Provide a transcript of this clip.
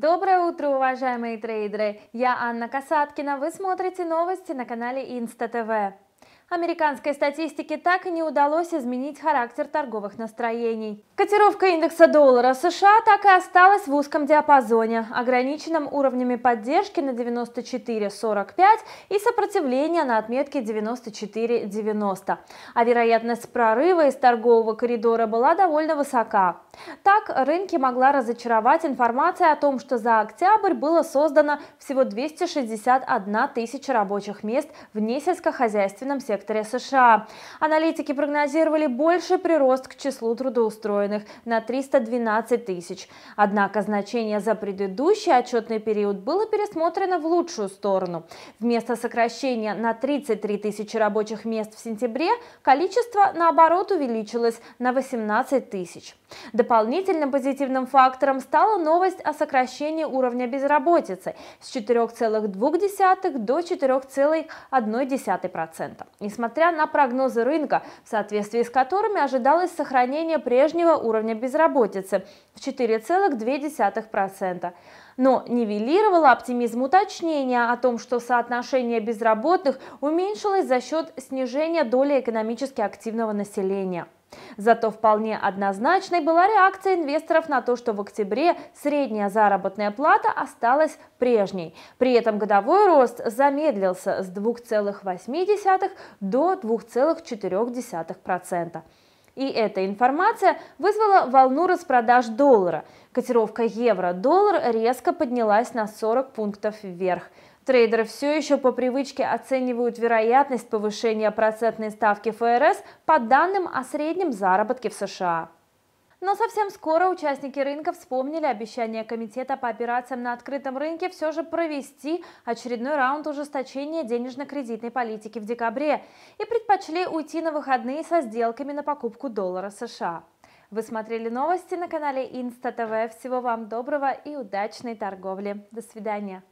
Доброе утро, уважаемые трейдеры! Я Анна Касаткина. Вы смотрите новости на канале Инста ТВ. Американской статистике так и не удалось изменить характер торговых настроений. Котировка индекса доллара США так и осталась в узком диапазоне, ограниченном уровнями поддержки на 94.45 и сопротивления на отметке 94.90. А вероятность прорыва из торгового коридора была довольно высока. Так, рынки могла разочаровать информация о том, что за октябрь было создано всего 261 тысяча рабочих мест в несельскохозяйственном секторе США. Аналитики прогнозировали больший прирост к числу трудоустроенных на 312 тысяч. Однако значение за предыдущий отчетный период было пересмотрено в лучшую сторону. Вместо сокращения на 33 тысячи рабочих мест в сентябре количество, наоборот, увеличилось на 18 тысяч. Дополнительным позитивным фактором стала новость о сокращении уровня безработицы с 4,2 до 4,1%. Несмотря на прогнозы рынка, в соответствии с которыми ожидалось сохранение прежнего уровня безработицы в 4,2% но нивелировала оптимизм уточнения о том, что соотношение безработных уменьшилось за счет снижения доли экономически активного населения. Зато вполне однозначной была реакция инвесторов на то, что в октябре средняя заработная плата осталась прежней. При этом годовой рост замедлился с 2,8 до 2,4%. И эта информация вызвала волну распродаж доллара. Котировка евро-доллар резко поднялась на 40 пунктов вверх. Трейдеры все еще по привычке оценивают вероятность повышения процентной ставки ФРС по данным о среднем заработке в США. Но совсем скоро участники рынка вспомнили обещание Комитета по операциям на открытом рынке все же провести очередной раунд ужесточения денежно-кредитной политики в декабре и предпочли уйти на выходные со сделками на покупку доллара США. Вы смотрели новости на канале Инста ТВ. Всего вам доброго и удачной торговли. До свидания.